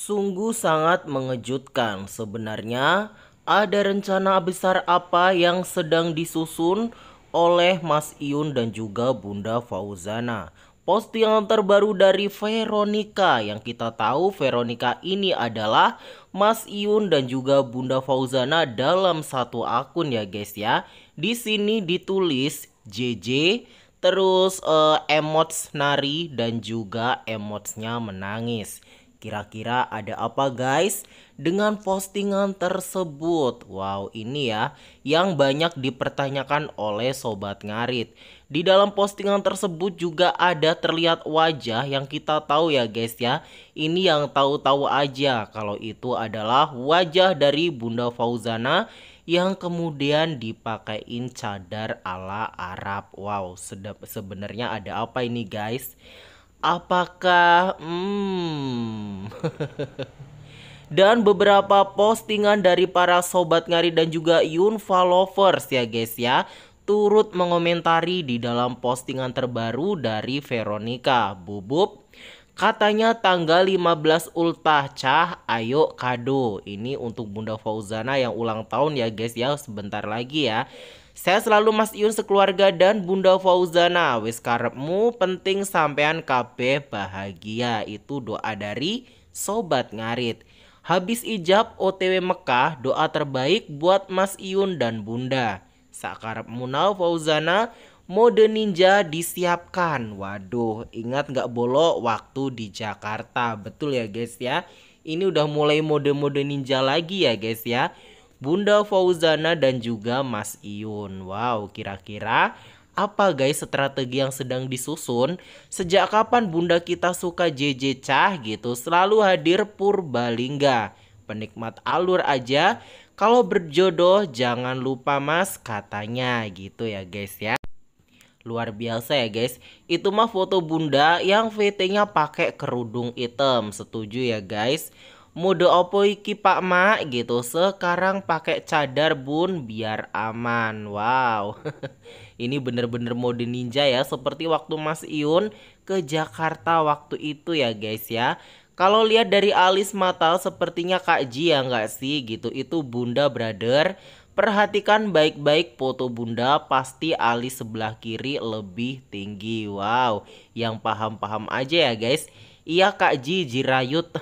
sungguh sangat mengejutkan. Sebenarnya, ada rencana besar apa yang sedang disusun oleh Mas Iun dan juga Bunda Fauzana. Postingan terbaru dari Veronica yang kita tahu Veronica ini adalah Mas Iun dan juga Bunda Fauzana dalam satu akun ya guys ya. Di sini ditulis JJ terus uh, emotes nari dan juga emotesnya menangis. Kira-kira ada apa guys dengan postingan tersebut? Wow ini ya yang banyak dipertanyakan oleh Sobat Ngarit Di dalam postingan tersebut juga ada terlihat wajah yang kita tahu ya guys ya Ini yang tahu-tahu aja kalau itu adalah wajah dari Bunda Fauzana yang kemudian dipakein cadar ala Arab Wow sebenarnya ada apa ini guys? Apakah hmm, dan beberapa postingan dari para sobat ngari dan juga Yunfa followers ya guys ya turut mengomentari di dalam postingan terbaru dari Veronica Bubub Katanya tanggal 15 ultah cah ayo kado Ini untuk Bunda Fauzana yang ulang tahun ya guys ya sebentar lagi ya Saya selalu Mas Yun sekeluarga dan Bunda Fauzana Wis karepmu penting sampean kabeh bahagia Itu doa dari Sobat Ngarit. Habis ijab OTW Mekah, doa terbaik buat Mas Iun dan Bunda. Sakarap Munal Fauzana, mode ninja disiapkan. Waduh, ingat nggak bolok waktu di Jakarta. Betul ya guys ya. Ini udah mulai mode-mode ninja lagi ya guys ya. Bunda Fauzana dan juga Mas Iun. Wow, kira-kira apa guys strategi yang sedang disusun? Sejak kapan bunda kita suka JJ Cah gitu? Selalu hadir Purbalingga. Penikmat alur aja. Kalau berjodoh jangan lupa mas katanya gitu ya guys ya. Luar biasa ya guys Itu mah foto bunda yang VT nya pakai kerudung hitam Setuju ya guys mode opo iki pak mak gitu sekarang pakai cadar bun biar aman wow ini bener-bener mode ninja ya seperti waktu mas Iun ke Jakarta waktu itu ya guys ya kalau lihat dari alis mata sepertinya Kak Ji ya nggak sih gitu itu bunda brother Perhatikan baik-baik foto bunda pasti alis sebelah kiri lebih tinggi Wow yang paham-paham aja ya guys Iya Kak Ji Jirayut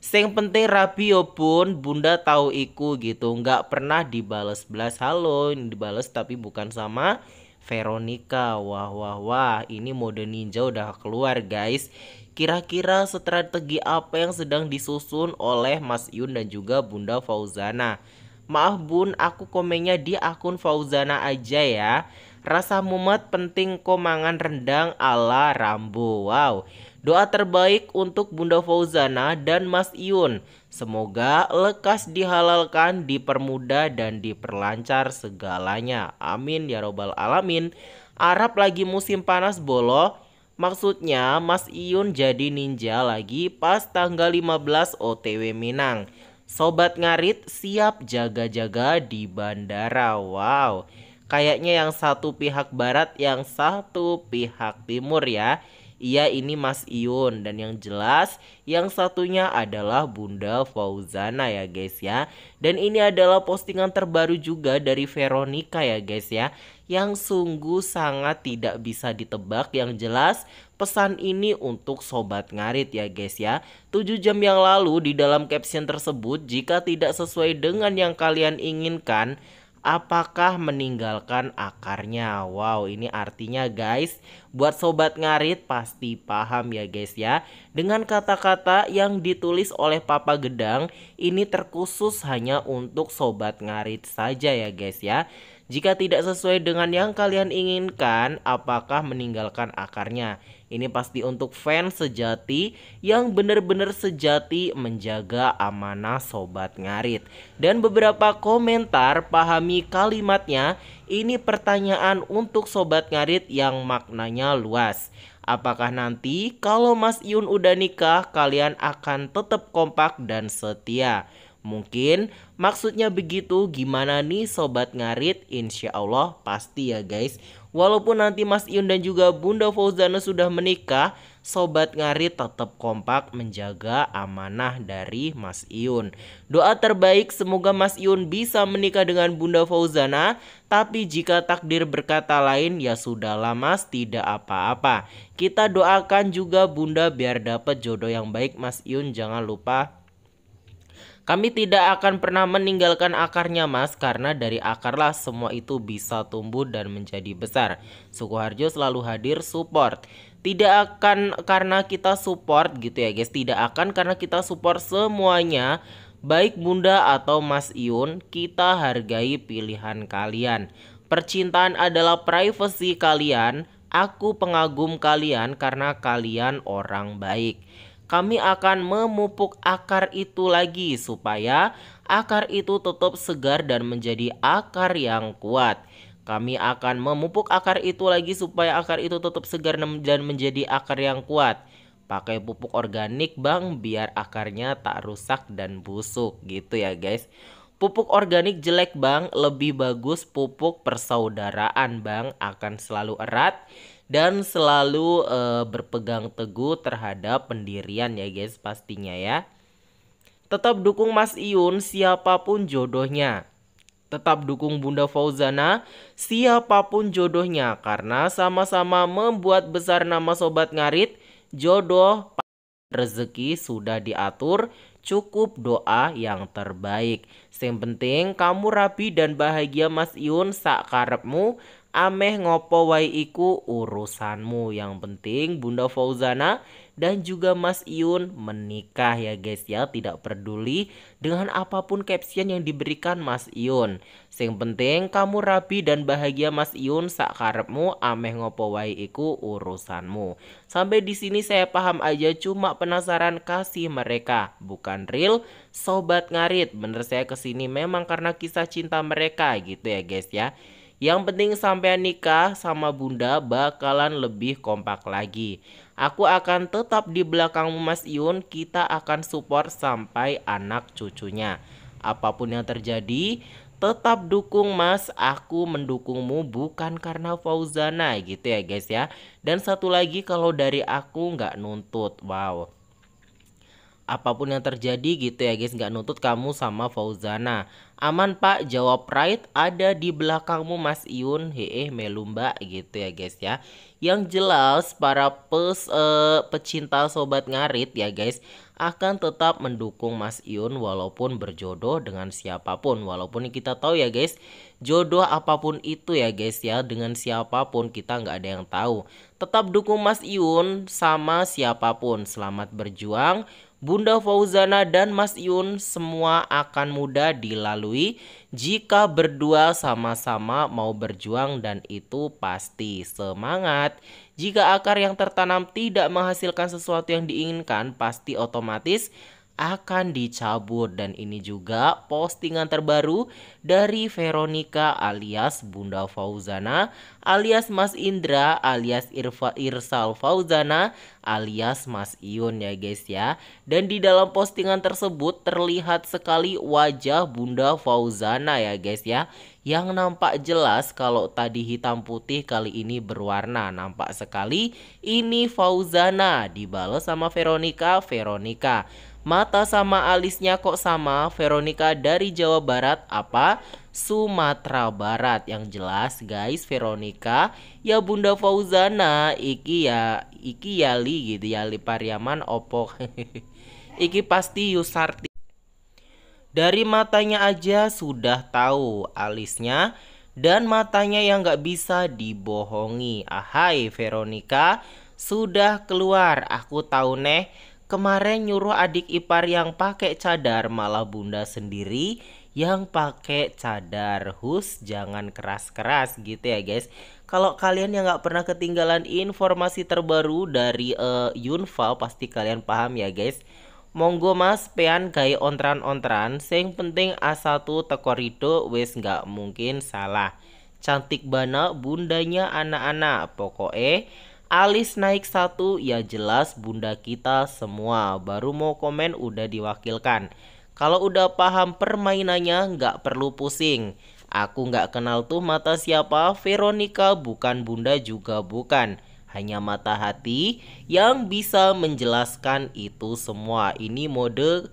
Sing penting Rabio pun ya Bunda tahu iku gitu. Nggak pernah dibales belas halo, dibales tapi bukan sama Veronica. Wah wah wah, ini mode ninja udah keluar guys. Kira-kira strategi apa yang sedang disusun oleh Mas Yun dan juga Bunda Fauzana? Maaf bun, aku komennya di akun Fauzana aja ya. Rasa mumet penting komangan rendang ala Rambo. Wow. Doa terbaik untuk Bunda Fauzana dan Mas Iun. Semoga lekas dihalalkan, dipermudah dan diperlancar segalanya. Amin ya robbal alamin. Arab lagi musim panas bolo. Maksudnya Mas Iun jadi ninja lagi pas tanggal 15 OTW Minang. Sobat ngarit siap jaga-jaga di bandara. Wow, kayaknya yang satu pihak barat, yang satu pihak timur ya. Iya ini Mas Iun dan yang jelas yang satunya adalah Bunda Fauzana ya guys ya. Dan ini adalah postingan terbaru juga dari Veronica ya guys ya yang sungguh sangat tidak bisa ditebak yang jelas pesan ini untuk sobat ngarit ya guys ya 7 jam yang lalu di dalam caption tersebut jika tidak sesuai dengan yang kalian inginkan Apakah meninggalkan akarnya? Wow, ini artinya guys, buat sobat ngarit pasti paham ya guys ya. Dengan kata-kata yang ditulis oleh Papa Gedang, ini terkhusus hanya untuk sobat ngarit saja ya guys ya. Jika tidak sesuai dengan yang kalian inginkan, apakah meninggalkan akarnya? Ini pasti untuk fans sejati yang benar-benar sejati menjaga amanah sobat ngarit. Dan beberapa komentar pahami kalimatnya, ini pertanyaan untuk sobat ngarit yang maknanya luas. Apakah nanti kalau Mas Yun udah nikah kalian akan tetap kompak dan setia? Mungkin maksudnya begitu gimana nih sobat ngarit insya Allah pasti ya guys Walaupun nanti Mas Iun dan juga Bunda Fauzana sudah menikah, Sobat Ngari tetap kompak menjaga amanah dari Mas Iun. Doa terbaik semoga Mas Iun bisa menikah dengan Bunda Fauzana, tapi jika takdir berkata lain ya sudahlah Mas, tidak apa-apa. Kita doakan juga Bunda biar dapat jodoh yang baik Mas Iun jangan lupa kami tidak akan pernah meninggalkan akarnya mas karena dari akarlah semua itu bisa tumbuh dan menjadi besar. Sukoharjo selalu hadir support. Tidak akan karena kita support gitu ya guys, tidak akan karena kita support semuanya baik Bunda atau Mas Iun, kita hargai pilihan kalian. Percintaan adalah privasi kalian. Aku pengagum kalian karena kalian orang baik kami akan memupuk akar itu lagi supaya akar itu tetap segar dan menjadi akar yang kuat. Kami akan memupuk akar itu lagi supaya akar itu tetap segar dan menjadi akar yang kuat. Pakai pupuk organik bang biar akarnya tak rusak dan busuk gitu ya guys. Pupuk organik jelek bang, lebih bagus pupuk persaudaraan bang akan selalu erat dan selalu uh, berpegang teguh terhadap pendirian ya guys pastinya ya. Tetap dukung Mas Iyun siapapun jodohnya. Tetap dukung Bunda Fauzana siapapun jodohnya karena sama-sama membuat besar nama sobat ngarit, jodoh rezeki sudah diatur, cukup doa yang terbaik. Yang penting kamu rapi dan bahagia Mas Iyun sak karepmu Ameh ngopo wae iku urusanmu yang penting Bunda Fauzana dan juga Mas Iun menikah ya guys ya tidak peduli dengan apapun caption yang diberikan Mas Iun sing penting kamu rapi dan bahagia Mas Iun sakarepmu ameh ngopo wae iku urusanmu sampai di sini saya paham aja cuma penasaran kasih mereka bukan real sobat ngarit bener saya kesini memang karena kisah cinta mereka gitu ya guys ya yang penting sampai nikah sama bunda bakalan lebih kompak lagi. Aku akan tetap di belakangmu Mas Yun, kita akan support sampai anak cucunya. Apapun yang terjadi, tetap dukung Mas, aku mendukungmu bukan karena Fauzana gitu ya guys ya. Dan satu lagi kalau dari aku nggak nuntut, wow. Apapun yang terjadi gitu ya guys, nggak nuntut kamu sama Fauzana Aman pak, jawab right ada di belakangmu Mas Iun. heeh melumba gitu ya guys ya. Yang jelas para pes, uh, pecinta sobat ngarit ya guys akan tetap mendukung Mas Iun walaupun berjodoh dengan siapapun. Walaupun kita tahu ya guys, jodoh apapun itu ya guys ya, dengan siapapun kita nggak ada yang tahu. Tetap dukung Mas Iun sama siapapun. Selamat berjuang Bunda Fauzana dan Mas Yun semua akan mudah dilalui jika berdua sama-sama mau berjuang dan itu pasti semangat. Jika akar yang tertanam tidak menghasilkan sesuatu yang diinginkan, pasti otomatis akan dicabut dan ini juga postingan terbaru dari Veronica alias Bunda Fauzana alias Mas Indra alias Irfa Irsal Fauzana alias Mas Iun ya guys ya. Dan di dalam postingan tersebut terlihat sekali wajah Bunda Fauzana ya guys ya yang nampak jelas kalau tadi hitam putih kali ini berwarna nampak sekali ini Fauzana dibalas sama Veronica Veronica Mata sama alisnya kok sama? Veronica dari Jawa Barat apa? Sumatera Barat yang jelas guys Veronica ya Bunda Fauzana iki ya iki yali gitu ya yali Pariaman opo iki pasti Yusarti dari matanya aja sudah tahu alisnya dan matanya yang gak bisa dibohongi ahai Veronica sudah keluar aku tahu neh Kemarin nyuruh adik ipar yang pakai cadar malah bunda sendiri yang pakai cadar hus jangan keras-keras gitu ya guys. Kalau kalian yang nggak pernah ketinggalan informasi terbaru dari uh, Yunfa pasti kalian paham ya guys. Monggo mas pean gay ontran-ontran sing penting A1 tekorido wes wis nggak mungkin salah. Cantik banget bundanya anak-anak pokoknya Alis naik satu, ya jelas bunda kita semua baru mau komen udah diwakilkan. Kalau udah paham permainannya nggak perlu pusing. Aku nggak kenal tuh mata siapa, Veronica bukan bunda juga bukan. Hanya mata hati yang bisa menjelaskan itu semua. Ini mode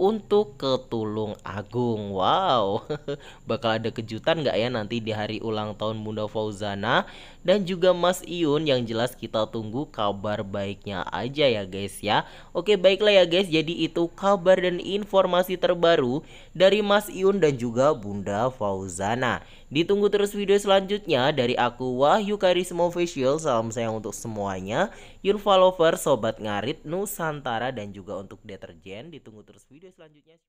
untuk ketulung Agung. Wow, bakal ada kejutan gak ya nanti di hari ulang tahun Bunda Fauzana? dan juga Mas Iun yang jelas kita tunggu kabar baiknya aja ya guys ya. Oke baiklah ya guys jadi itu kabar dan informasi terbaru dari Mas Iun dan juga Bunda Fauzana. Ditunggu terus video selanjutnya dari aku Wahyu Karisma Official. Salam sayang untuk semuanya. Yun follower Sobat Ngarit Nusantara dan juga untuk deterjen. Ditunggu terus video selanjutnya.